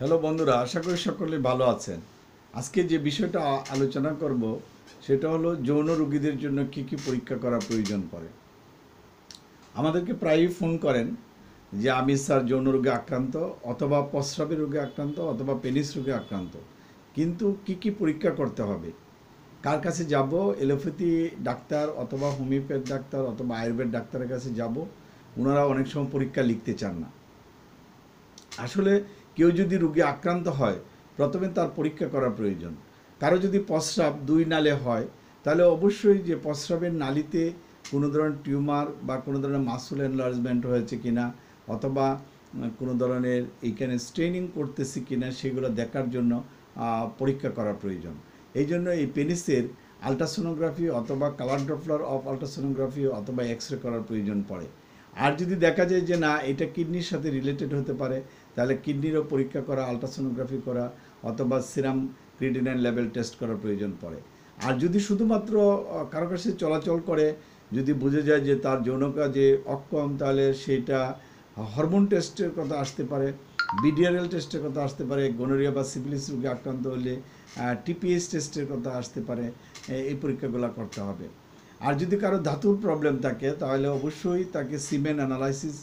hello বন্ধুরা আশা করি সকলে ভালো আছেন আজকে যে বিষয়টা আলোচনা করব সেটা হলো যৌন রোগীদের জন্য কি কি পরীক্ষা করা প্রয়োজন পড়ে আমাদেরকে প্রায়ই ফোন করেন যে আমি স্যার যৌন রোগে আক্রান্ত অথবা প্রস্রাবী রোগে আক্রান্ত অথবা পেনিস রোগে আক্রান্ত কিন্তু কি কি পরীক্ষা করতে হবে কার কাছে যাব এলোপ্যাথি ডাক্তার অথবা হোমিওপ্যাথ ডাক্তার অথবা আয়ুর্বেদ ডাক্তারের কাছে যাব ওনারা অনেক সময় পরীক্ষা লিখতে চান না আসলে কেউ যদি রোগী আক্রান্ত হয় প্রথমে তার পরীক্ষা করা প্রয়োজন কারো যদি প্রস্রাব দুই নালে হয় তাহলে অবশ্যই যে প্রস্রাবের নালিতে কোনো ধরনের টিউমার বা কোনো ধরনের মাসুল এনলার্জমেন্ট হয়েছে কিনা অথবা কোনো ধরনের এইখানে স্ট্রেনিং করতেছি কিনা সেগুলো দেখার জন্য পরীক্ষা করা প্রয়োজন এই জন্য এই পেনিসের আলট্রাসোনোগ্রাফি অথবা কালার ডপলার অফ আলট্রাসোনোগ্রাফি অথবা এক্স রে করার প্রয়োজন পড়ে আর যদি দেখা যায় যে না এটা কিডনির সাথে রিলেটেড হতে পারে তাহলে কিডনিরও পরীক্ষা করা আলট্রাসোনোগ্রাফি করা অথবা সিরাম ক্রিটিনাইন লেভেল টেস্ট করার প্রয়োজন পড়ে আর যদি শুধুমাত্র কারো কাছে চলাচল করে যদি বুঝে যায় যে তার যৌনকা যে অক্ষম তাহলে সেটা হরমোন টেস্টের কথা আসতে পারে বিডিআরএল টেস্টের কথা আসতে পারে গনোরিয়া বা সিভিলিস রোগে আক্রান্ত হলে টিপিএস টেস্টের কথা আসতে পারে এই পরীক্ষাগুলো করতে হবে আর যদি কারো ধাতুর প্রবলেম থাকে তাহলে অবশ্যই তাকে সিমেন অ্যানালাইসিস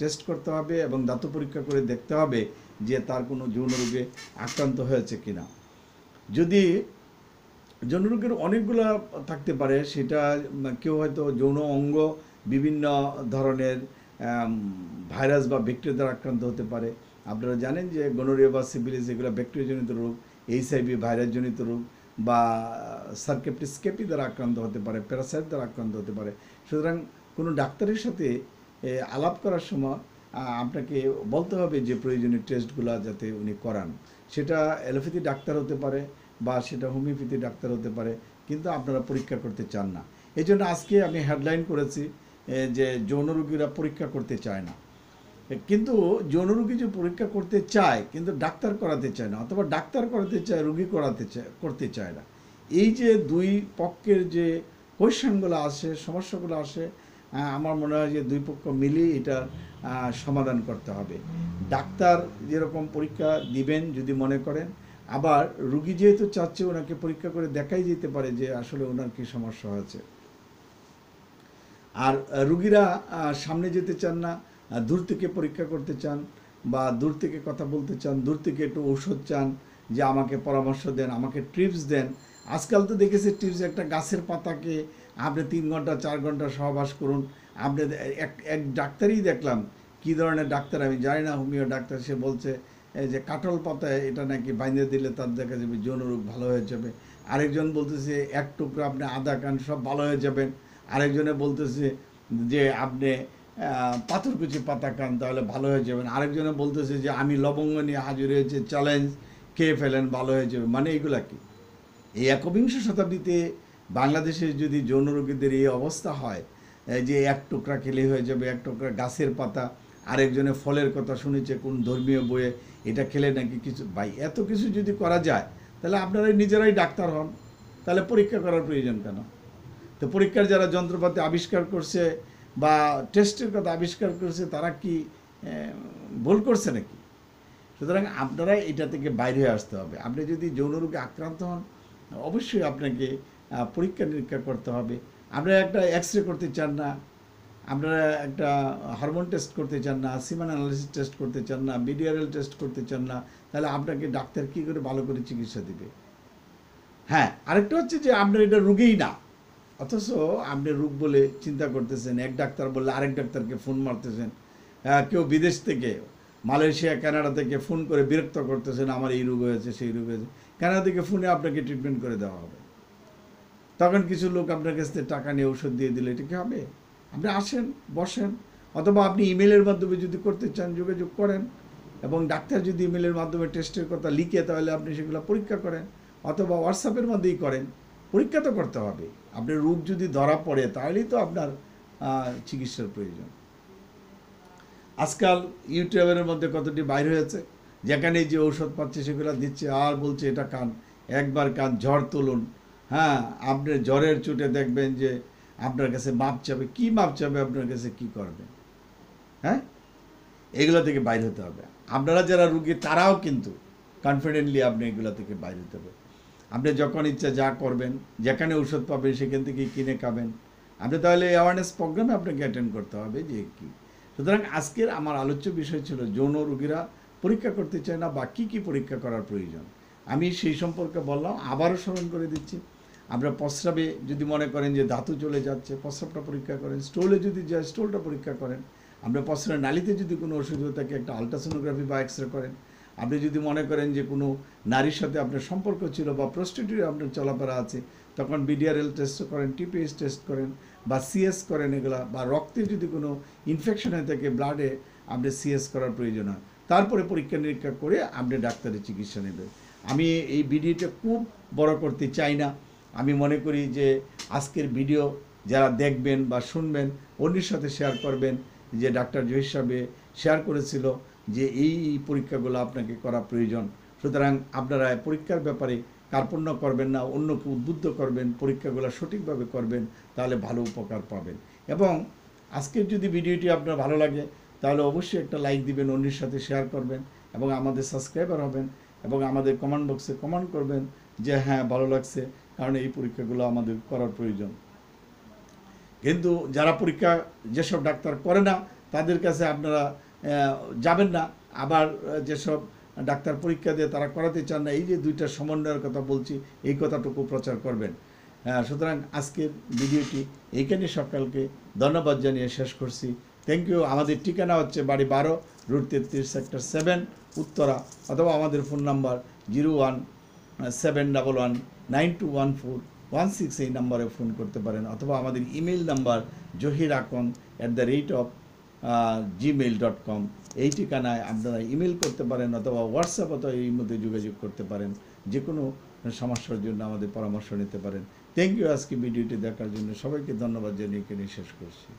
টেস্ট করতে হবে এবং দাতু পরীক্ষা করে দেখতে হবে যে তার কোনো যৌন রোগে আক্রান্ত হয়েছে কি না যদি যৌন রোগের অনেকগুলো থাকতে পারে সেটা কেউ হয়তো যৌন অঙ্গ বিভিন্ন ধরনের ভাইরাস বা ব্যাকটেরিয়া দ্বারা আক্রান্ত হতে পারে আপনারা জানেন যে গনোরিয়া বা সিভিলিস এগুলো ব্যাকটেরিয়াজনিত রোগ এইচআইভি ভাইরাসজনিত রোগ বা সার্কেপটিস্কেপি দ্বারা আক্রান্ত হতে পারে প্যারাসাইট দ্বারা আক্রান্ত হতে পারে সুতরাং কোনো ডাক্তারের সাথে আলাপ করার সময় আপনাকে বলতে হবে যে প্রয়োজনীয় টেস্টগুলো যাতে উনি করান সেটা অ্যালোপ্যাথি ডাক্তার হতে পারে বা সেটা হোমিওপ্যাথি ডাক্তার হতে পারে কিন্তু আপনারা পরীক্ষা করতে চান না এই জন্য আজকে আমি হেডলাইন করেছি যে যৌন রোগীরা পরীক্ষা করতে চায় না কিন্তু যৌন রোগী যে পরীক্ষা করতে চায় কিন্তু ডাক্তার করাতে চায় না অথবা ডাক্তার করাতে চায় রোগী করাতে চায় করতে চায় না এই যে দুই পক্ষের যে কোয়েশনগুলো আসে সমস্যাগুলো আসে হ্যাঁ, আমার মনে হয় যে দুই পক্ষ মিলিয়ে এটা সমাধান করতে হবে ডাক্তার যেরকম পরীক্ষা দিবেন যদি মনে করেন আবার রুগী যেহেতু চাচ্ছে ওনাকে পরীক্ষা করে দেখাই যেতে পারে যে আসলে ওনার কি সমস্যা হয়েছে আর রুগীরা সামনে যেতে চান না দূর থেকে পরীক্ষা করতে চান বা দূর থেকে কথা বলতে চান দূর থেকে একটু ঔষধ চান যে আমাকে পরামর্শ দেন আমাকে টিপস দেন আজকাল তো দেখেছি টিপস একটা গাছের পাতাকে আপনি তিন ঘন্টা চার ঘন্টা সহবাস করুন আপনি এক এক ডাক্তারই দেখলাম কি ধরনের ডাক্তার আমি জানি না হোমিও ডাক্তার সে বলছে যে কাটল পাতায় এটা নাকি বাইঁধে দিলে তার দেখা যাবে যৌন রোগ ভালো হয়ে যাবে আরেকজন বলতেছে এক টুকরো আপনি আদা কান সব ভালো হয়ে যাবেন আরেকজনে বলতেছে যে আপনি পাথরকুচি পাতা কান তাহলে ভালো হয়ে যাবেন আরেকজনে বলতেছে যে আমি লবঙ্গ নিয়ে হাজির হয়েছে চ্যালেঞ্জ খেয়ে ফেলেন ভালো হয়ে যাবে মানে এগুলা কি এই একবিংশ শতাব্দীতে বাংলাদেশে যদি যৌন রোগীদের এই অবস্থা হয় যে এক টুকরা খেলে হয়ে যাবে এক টুকরা গাছের পাতা আরেকজনে ফলের কথা শুনেছে কোন ধর্মীয় বইয়ে এটা খেলে নাকি কিছু ভাই এত কিছু যদি করা যায় তাহলে আপনারাই নিজেরাই ডাক্তার হন তাহলে পরীক্ষা করার প্রয়োজন কেন তো পরীক্ষার যারা যন্ত্রপাতি আবিষ্কার করছে বা টেস্টের কথা আবিষ্কার করছে তারা কি ভুল করছে নাকি সুতরাং আপনারা এটা থেকে বাইরে আসতে হবে আপনি যদি যৌন রোগে আক্রান্ত হন অবশ্যই আপনাকে পরীক্ষা নিরীক্ষা করতে হবে আপনারা একটা এক্স রে করতে চান না আপনারা একটা হরমোন টেস্ট করতে চান না সিমান অ্যানালিসিস টেস্ট করতে চান না বিডিআরএল টেস্ট করতে চান না তাহলে আপনাকে ডাক্তার কী করে ভালো করে চিকিৎসা দেবে হ্যাঁ আরেকটা হচ্ছে যে আপনার এটা রুগীই না অথচ আপনি রোগ বলে চিন্তা করতেছেন এক ডাক্তার বললে আরেক ডাক্তারকে ফোন মারতেছেন কেউ বিদেশ থেকে মালয়েশিয়া কানাডা থেকে ফোন করে বিরক্ত করতেছেন আমার এই রোগ হয়েছে সেই রোগ হয়েছে কানাডা থেকে ফোনে আপনাকে ট্রিটমেন্ট করে দেওয়া হবে তখন কিছু লোক আপনার কাছ থেকে টাকা নিয়ে ঔষধ দিয়ে দিলে এটা কি হবে আপনি আসেন বসেন অথবা আপনি ইমেলের মাধ্যমে যদি করতে চান যোগাযোগ করেন এবং ডাক্তার যদি ইমেলের মাধ্যমে টেস্টের কথা লিখে তাহলে আপনি সেগুলো পরীক্ষা করেন অথবা হোয়াটসঅ্যাপের মধ্যেই করেন পরীক্ষা তো করতে হবে আপনার রোগ যদি ধরা পড়ে তাহলেই তো আপনার চিকিৎসার প্রয়োজন আজকাল ইউটিউবের মধ্যে কতটি বাইর হয়েছে যেখানে যে ঔষধ পাচ্ছে সেগুলো দিচ্ছে আর বলছে এটা কান একবার কান ঝড় তুলুন হ্যাঁ আপনি জ্বরের চুটে দেখবেন যে আপনার কাছে মাপ চাবে কী মাপ চাবে আপনার কাছে কি করবে হ্যাঁ এগুলো থেকে বাইর হতে হবে আপনারা যারা রুগী তারাও কিন্তু কনফিডেন্টলি আপনি এগুলো থেকে বাইর হতে হবে আপনি যখন ইচ্ছা যা করবেন যেখানে ওষুধ পাবেন সেখান থেকে কিনে খাবেন আপনি তাহলে অ্যাওয়ারনেস প্রোগ্রামে আপনাকে অ্যাটেন্ড করতে হবে যে কী সুতরাং আজকের আমার আলোচ্য বিষয় ছিল যৌন রুগীরা পরীক্ষা করতে চায় না বা কী কী পরীক্ষা করার প্রয়োজন আমি সেই সম্পর্কে বললাম আবারও স্মরণ করে দিচ্ছি আমরা প্রস্রাবে যদি মনে করেন যে ধাতু চলে যাচ্ছে প্রস্রাবটা পরীক্ষা করেন স্টোলে যদি যায় স্টোলটা পরীক্ষা করেন আমরা প্রস্রাবের নালিতে যদি কোনো ওষুধ হয়ে থাকে একটা আলট্রাসোনোগ্রাফি বা এক্স রে করেন আপনি যদি মনে করেন যে কোনো নারীর সাথে আপনার সম্পর্ক ছিল বা প্রস্টিটিউট আপনার চলাফেরা আছে তখন বিডিআরএল টেস্ট করেন টিপিএস টেস্ট করেন বা সিএস করেন এগুলা বা রক্তে যদি কোনো ইনফেকশন হয়ে থাকে ব্লাডে আপনি সিএস করার প্রয়োজন হয় তারপরে পরীক্ষা নিরীক্ষা করে আপনি ডাক্তারের চিকিৎসা নেবেন আমি এই ভিডিওটা খুব বড় করতে চাই না আমি মনে করি যে আজকের ভিডিও যারা দেখবেন বা শুনবেন অন্যের সাথে শেয়ার করবেন যে ডাক্তার জহির সাহেব শেয়ার করেছিল যে এই পরীক্ষাগুলো আপনাকে করা প্রয়োজন সুতরাং আপনারা পরীক্ষার ব্যাপারে কার্পণ্য করবেন না অন্যকে উদ্বুদ্ধ করবেন পরীক্ষাগুলো সঠিকভাবে করবেন তাহলে ভালো উপকার পাবেন এবং আজকের যদি ভিডিওটি আপনার ভালো লাগে তাহলে অবশ্যই একটা লাইক দিবেন অন্যের সাথে শেয়ার করবেন এবং আমাদের সাবস্ক্রাইবার হবেন এবং আমাদের কমেন্ট বক্সে কমেন্ট করবেন যে হ্যাঁ ভালো লাগছে কারণ এই পরীক্ষাগুলো আমাদের করার প্রয়োজন কিন্তু যারা পরীক্ষা যেসব ডাক্তার করে না তাদের কাছে আপনারা যাবেন না আবার যেসব ডাক্তার পরীক্ষা দিয়ে তারা করাতে চান না এই যে দুইটা সমন্বয়ের কথা বলছি এই কথাটুকু প্রচার করবেন সুতরাং আজকের ভিডিওটি এইখানে সকালকে ধন্যবাদ জানিয়ে শেষ করছি থ্যাংক ইউ আমাদের ঠিকানা হচ্ছে বাড়ি বারো রুট তেত্রিশ সেক্টর সেভেন উত্তরা অথবা আমাদের phone number zero one seven double one nine two one four one six এই নাম্বারে ফোন করতে পারেন অথবা আমাদের email number Zahir Akon at the rate of Gmail dot com এই ঠিকানায় আপনারা ইমেল করতে পারেন অথবা হোয়াটসঅ্যাপ অথবা এই মধ্যে যোগাযোগ করতে পারেন যে কোনো সমস্যার জন্য আমাদের পরামর্শ নিতে পারেন থ্যাংক ইউ আজকে ভিডিওটি দেখার জন্য সবাইকে ধন্যবাদ জানিয়ে এখানে শেষ করছি